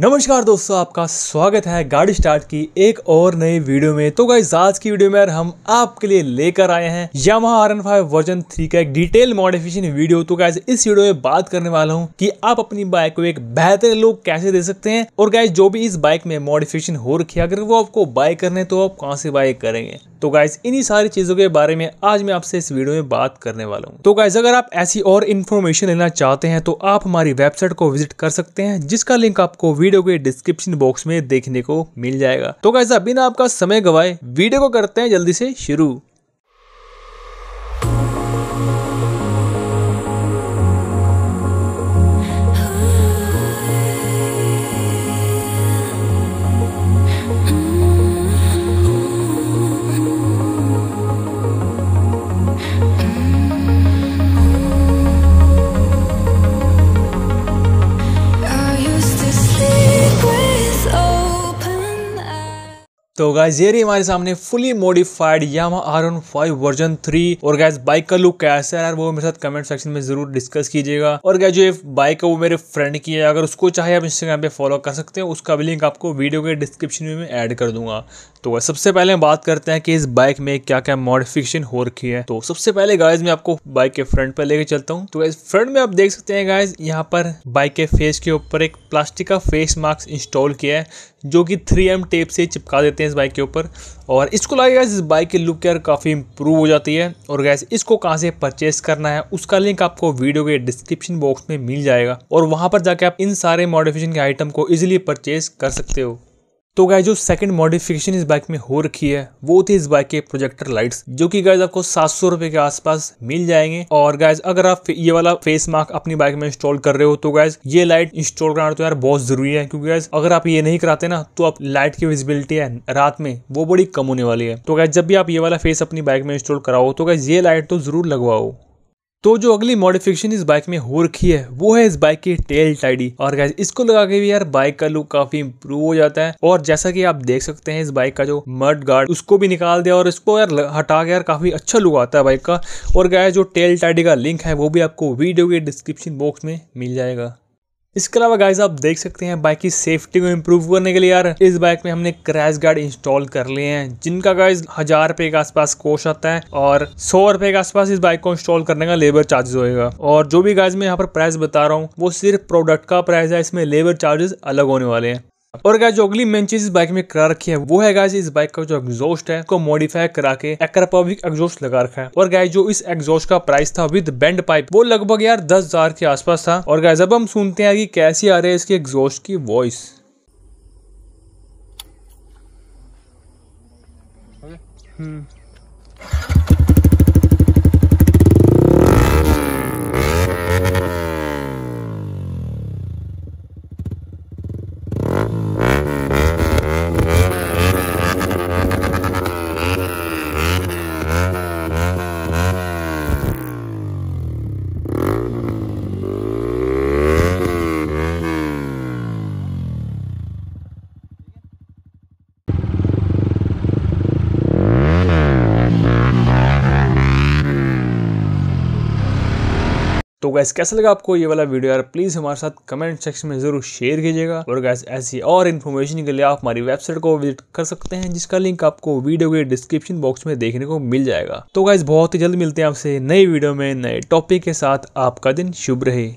नमस्कार दोस्तों आपका स्वागत है गाड़ी स्टार्ट की एक और नई वीडियो में तो गाइज आज की वीडियो में हम आपके लिए लेकर आए हैं Yamaha R N five version three का एक डिटेल मॉडिफिकेशन वीडियो तो गाइज इस वीडियो में बात करने वाला हूँ कि आप अपनी बाइक को एक बेहतर लुक कैसे दे सकते हैं और गाइज जो भी इस बाइक में मॉडिफिकेशन हो रखी है अगर वो आपको बाय करने तो आप कहाँ से बाय करेंगे तो गाइज इन्हीं सारी चीज़ों के बारे में आज मैं आपसे इस वीडियो में बात करने वाला हूँ तो गाइज अगर आप ऐसी और इन्फॉर्मेशन लेना चाहते हैं तो आप हमारी वेबसाइट को विजिट कर सकते हैं जिसका लिंक आपको वीडियो के डिस्क्रिप्शन बॉक्स में देखने को मिल जाएगा तो गाइज बिना आपका समय गवाए वीडियो को करते हैं जल्दी से शुरू तो गाइज ये रही हमारे सामने fully modified Yamaha R one five version three और गैस बाइक का लुक कैसा है यार वो मेरे साथ कमेंट सेक्शन में जरूर डिस्कस कीजिएगा और गैस जो ये बाइक है वो मेरे फ्रेंड की है अगर उसको चाहे आप इंस्टाग्राम पे फॉलो कर सकते हैं उसका भी लिंक आपको वीडियो के डिस्क्रिप्शन में ऐड कर दूंगा तो सबसे पहले हम बात करते हैं कि इस बाइक में क्या क्या मॉडिफिकेशन हो रखी है तो सबसे पहले गाइज मैं आपको बाइक के फ्रंट पर लेके चलता हूँ तो गैस फ्रंट में आप देख सकते हैं गाइज यहाँ पर बाइक के फेस के ऊपर एक प्लास्टिक का फेस मास्क इंस्टॉल किया है जो कि थ्री एम टेप से चिपका देते हैं इस बाइक के ऊपर और इसको गया इस बाइक की लुक यार काफ़ी इंप्रूव हो जाती है और गैस इसको कहाँ से परचेस करना है उसका लिंक आपको वीडियो के डिस्क्रिप्शन बॉक्स में मिल जाएगा और वहाँ पर जाके आप इन सारे मॉडिफिकेशन के आइटम को ईजिली परचेस कर सकते हो तो गाय जो सेकंड मॉडिफिकेशन इस बाइक में हो रखी है वो थी इस बाइक के प्रोजेक्टर लाइट्स जो कि गाइज आपको सात सौ रुपए के आसपास मिल जाएंगे और गाइज अगर आप ये वाला फेस मास्क अपनी बाइक में इंस्टॉल कर रहे हो तो गाइज ये लाइट इंस्टॉल कराना तो यार बहुत जरूरी है क्योंकि गाइज अगर आप ये नहीं कराते ना तो आप लाइट की विजिबिलिटी है रात में वो बड़ी कम होने वाली है तो गाय जब भी आप ये वाला फेस अपनी बाइक में इंस्टॉल कराओ तो गाइज ये लाइट तो जरूर लगवाओ तो जो अगली मॉडिफिकेशन इस बाइक में हो रखी है वो है इस बाइक की टेल टाइडी और गैस इसको लगा के भी यार बाइक का लुक काफी इंप्रूव हो जाता है और जैसा कि आप देख सकते हैं इस बाइक का जो मर्ड गार्ड उसको भी निकाल दिया और इसको यार हटा के यार काफी अच्छा लुक आता है बाइक का और गैस जो टेल टाइडी का लिंक है वो भी आपको वीडियो के डिस्क्रिप्शन बॉक्स में मिल जाएगा इसके अलावा गाइज आप देख सकते हैं बाइक की सेफ्टी को इम्प्रूव करने के लिए यार इस बाइक में हमने क्रैश गार्ड इंस्टॉल कर लिए हैं जिनका गाइज हजार रुपए के आसपास कोश आता है और सौ रुपए के आसपास इस बाइक को इंस्टॉल करने का लेबर चार्जेस होएगा और जो भी गाइज मैं यहाँ पर प्राइस बता रहा हूँ वो सिर्फ प्रोडक्ट का प्राइस है इसमें लेबर चार्जेस अलग होने वाले हैं और गाय जो अगली मेन चीज इस बाइक में करा रखी है वो है गाय इस बाइक का जो एग्जॉस्ट है उसको मॉडिफाई करा के एक्रापब्लिक एग्जॉस्ट लगा रखा है और गाय जो इस एग्जॉस्ट का प्राइस था विद बैंड पाइप वो लगभग यार दस हजार के आसपास था और गाय जब हम सुनते हैं कि कैसी आ रही है इसके एग्जॉस्ट की वॉइस हम्म hmm. तो गैस कैसा लगा आपको ये वाला वीडियो यार प्लीज़ हमारे साथ कमेंट सेक्शन में जरूर शेयर कीजिएगा और गैस ऐसी और इन्फॉर्मेशन के लिए आप हमारी वेबसाइट को विजिट कर सकते हैं जिसका लिंक आपको वीडियो के डिस्क्रिप्शन बॉक्स में देखने को मिल जाएगा तो गैस बहुत ही जल्द मिलते हैं आपसे नई वीडियो में नए टॉपिक के साथ आपका दिन शुभ रहे